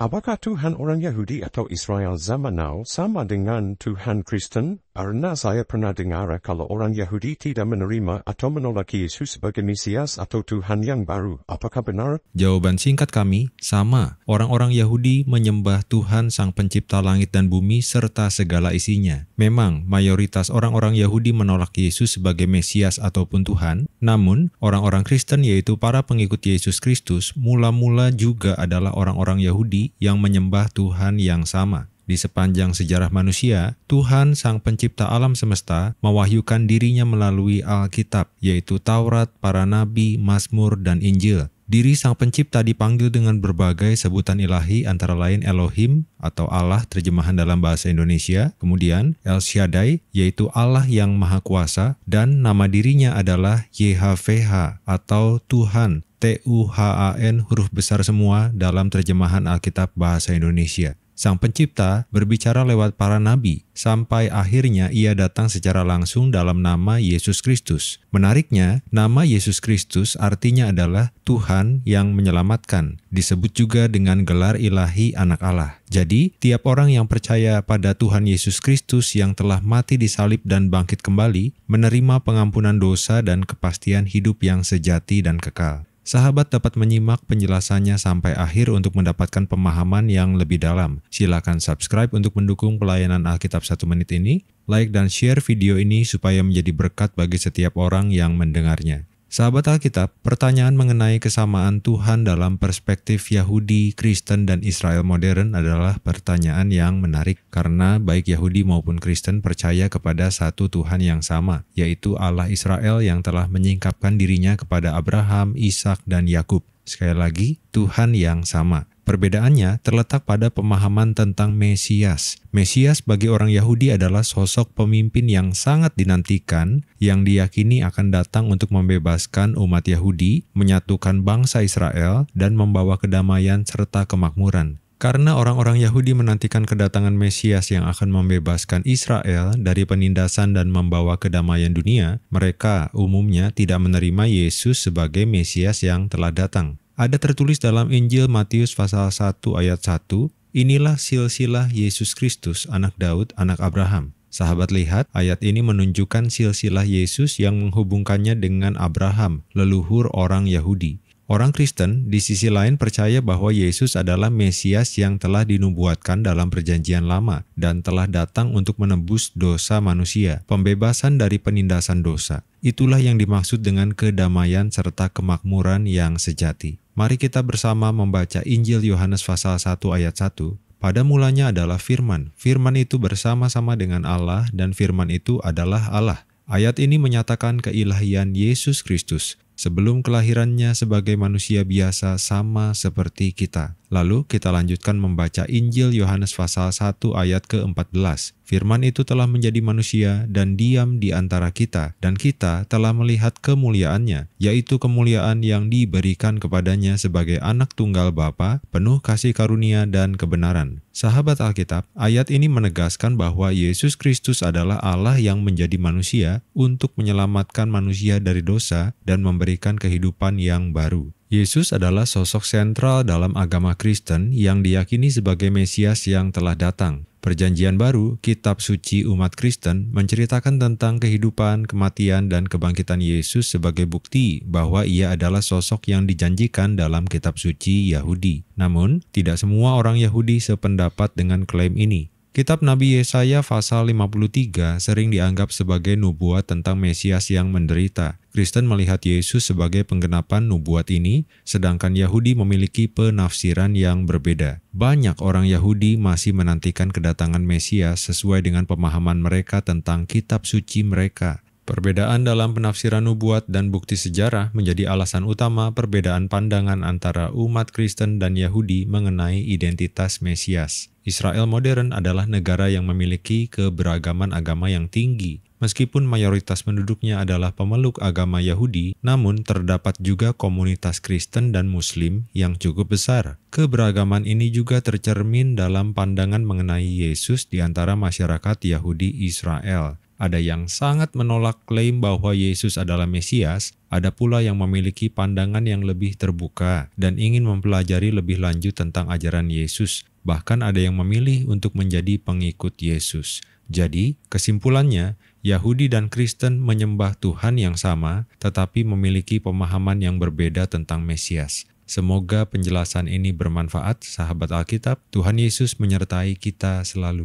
Apakah Tuhan orang Yahudi atau Israel zaman now sama dengan Tuhan Kristen? Karena saya pernah dengar kalau orang Yahudi tidak menerima atau menolak Yesus sebagai Mesias atau Tuhan yang baru. Apakah benar? Jawaban singkat kami, sama. Orang-orang Yahudi menyembah Tuhan Sang Pencipta langit dan bumi serta segala isinya. Memang, mayoritas orang-orang Yahudi menolak Yesus sebagai Mesias ataupun Tuhan. Namun, orang-orang Kristen yaitu para pengikut Yesus Kristus mula-mula juga adalah orang-orang Yahudi yang menyembah Tuhan yang sama. Di sepanjang sejarah manusia, Tuhan Sang Pencipta alam semesta mewahyukan dirinya melalui Alkitab, yaitu Taurat, para nabi, Mazmur, dan Injil. Diri Sang Pencipta dipanggil dengan berbagai sebutan ilahi antara lain Elohim atau Allah terjemahan dalam bahasa Indonesia, kemudian El Shaddai yaitu Allah yang Maha Kuasa dan nama dirinya adalah YHVH atau Tuhan T-U-H-A-N huruf besar semua dalam terjemahan Alkitab Bahasa Indonesia. Sang Pencipta berbicara lewat para nabi, sampai akhirnya ia datang secara langsung dalam nama Yesus Kristus. Menariknya, nama Yesus Kristus artinya adalah Tuhan yang menyelamatkan, disebut juga dengan gelar ilahi anak Allah. Jadi, tiap orang yang percaya pada Tuhan Yesus Kristus yang telah mati di salib dan bangkit kembali, menerima pengampunan dosa dan kepastian hidup yang sejati dan kekal. Sahabat dapat menyimak penjelasannya sampai akhir untuk mendapatkan pemahaman yang lebih dalam. Silakan subscribe untuk mendukung pelayanan Alkitab satu menit ini, like dan share video ini supaya menjadi berkat bagi setiap orang yang mendengarnya. Sahabat Alkitab, pertanyaan mengenai kesamaan Tuhan dalam perspektif Yahudi, Kristen, dan Israel modern adalah pertanyaan yang menarik karena baik Yahudi maupun Kristen percaya kepada satu Tuhan yang sama, yaitu Allah Israel yang telah menyingkapkan dirinya kepada Abraham, Ishak, dan Yakub. Sekali lagi, Tuhan yang sama. Perbedaannya terletak pada pemahaman tentang Mesias. Mesias bagi orang Yahudi adalah sosok pemimpin yang sangat dinantikan, yang diyakini akan datang untuk membebaskan umat Yahudi, menyatukan bangsa Israel, dan membawa kedamaian serta kemakmuran. Karena orang-orang Yahudi menantikan kedatangan Mesias yang akan membebaskan Israel dari penindasan dan membawa kedamaian dunia, mereka umumnya tidak menerima Yesus sebagai Mesias yang telah datang. Ada tertulis dalam Injil Matius pasal 1 ayat 1, inilah silsilah Yesus Kristus, anak Daud, anak Abraham. Sahabat lihat, ayat ini menunjukkan silsilah Yesus yang menghubungkannya dengan Abraham, leluhur orang Yahudi. Orang Kristen di sisi lain percaya bahwa Yesus adalah Mesias yang telah dinubuatkan dalam perjanjian lama dan telah datang untuk menebus dosa manusia, pembebasan dari penindasan dosa. Itulah yang dimaksud dengan kedamaian serta kemakmuran yang sejati. Mari kita bersama membaca Injil Yohanes pasal 1 ayat 1. Pada mulanya adalah firman. Firman itu bersama-sama dengan Allah dan firman itu adalah Allah. Ayat ini menyatakan keilahian Yesus Kristus sebelum kelahirannya sebagai manusia biasa sama seperti kita. Lalu kita lanjutkan membaca Injil Yohanes pasal 1 ayat ke-14. Firman itu telah menjadi manusia dan diam di antara kita, dan kita telah melihat kemuliaannya, yaitu kemuliaan yang diberikan kepadanya sebagai anak tunggal Bapa, penuh kasih karunia dan kebenaran. Sahabat Alkitab, ayat ini menegaskan bahwa Yesus Kristus adalah Allah yang menjadi manusia untuk menyelamatkan manusia dari dosa dan memberikan kehidupan yang baru. Yesus adalah sosok sentral dalam agama Kristen yang diyakini sebagai Mesias yang telah datang. Perjanjian Baru, kitab suci umat Kristen, menceritakan tentang kehidupan, kematian, dan kebangkitan Yesus sebagai bukti bahwa ia adalah sosok yang dijanjikan dalam kitab suci Yahudi. Namun, tidak semua orang Yahudi sependapat dengan klaim ini. Kitab Nabi Yesaya pasal 53 sering dianggap sebagai nubuat tentang Mesias yang menderita. Kristen melihat Yesus sebagai penggenapan nubuat ini, sedangkan Yahudi memiliki penafsiran yang berbeda. Banyak orang Yahudi masih menantikan kedatangan Mesias sesuai dengan pemahaman mereka tentang kitab suci mereka. Perbedaan dalam penafsiran nubuat dan bukti sejarah menjadi alasan utama perbedaan pandangan antara umat Kristen dan Yahudi mengenai identitas Mesias. Israel modern adalah negara yang memiliki keberagaman agama yang tinggi. Meskipun mayoritas penduduknya adalah pemeluk agama Yahudi, namun terdapat juga komunitas Kristen dan Muslim yang cukup besar. Keberagaman ini juga tercermin dalam pandangan mengenai Yesus di antara masyarakat Yahudi Israel. Ada yang sangat menolak klaim bahwa Yesus adalah Mesias, ada pula yang memiliki pandangan yang lebih terbuka dan ingin mempelajari lebih lanjut tentang ajaran Yesus. Bahkan ada yang memilih untuk menjadi pengikut Yesus. Jadi, kesimpulannya, Yahudi dan Kristen menyembah Tuhan yang sama, tetapi memiliki pemahaman yang berbeda tentang Mesias. Semoga penjelasan ini bermanfaat, sahabat Alkitab. Tuhan Yesus menyertai kita selalu.